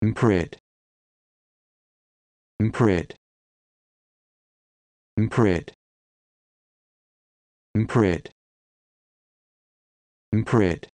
Imprit. Imprit. Imprit. Imprit. Imprit.